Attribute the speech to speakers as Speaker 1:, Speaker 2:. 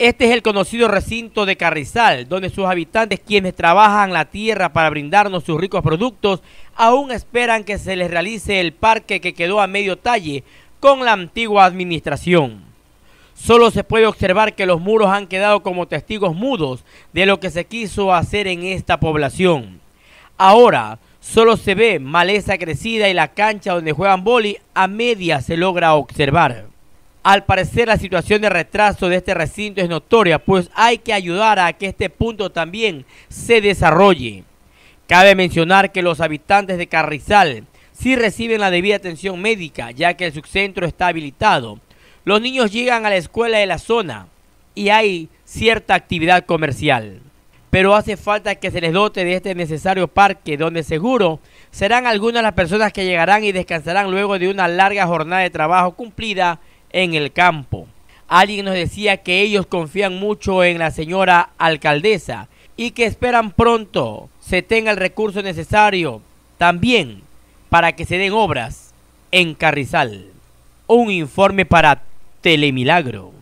Speaker 1: Este es el conocido recinto de Carrizal, donde sus habitantes, quienes trabajan la tierra para brindarnos sus ricos productos, aún esperan que se les realice el parque que quedó a medio talle con la antigua administración. Solo se puede observar que los muros han quedado como testigos mudos de lo que se quiso hacer en esta población. Ahora solo se ve maleza crecida y la cancha donde juegan boli a media se logra observar. Al parecer la situación de retraso de este recinto es notoria, pues hay que ayudar a que este punto también se desarrolle. Cabe mencionar que los habitantes de Carrizal sí reciben la debida atención médica, ya que el subcentro está habilitado. Los niños llegan a la escuela de la zona y hay cierta actividad comercial. Pero hace falta que se les dote de este necesario parque donde seguro serán algunas las personas que llegarán y descansarán luego de una larga jornada de trabajo cumplida en el campo. Alguien nos decía que ellos confían mucho en la señora alcaldesa y que esperan pronto se tenga el recurso necesario también para que se den obras en Carrizal. Un informe para Telemilagro.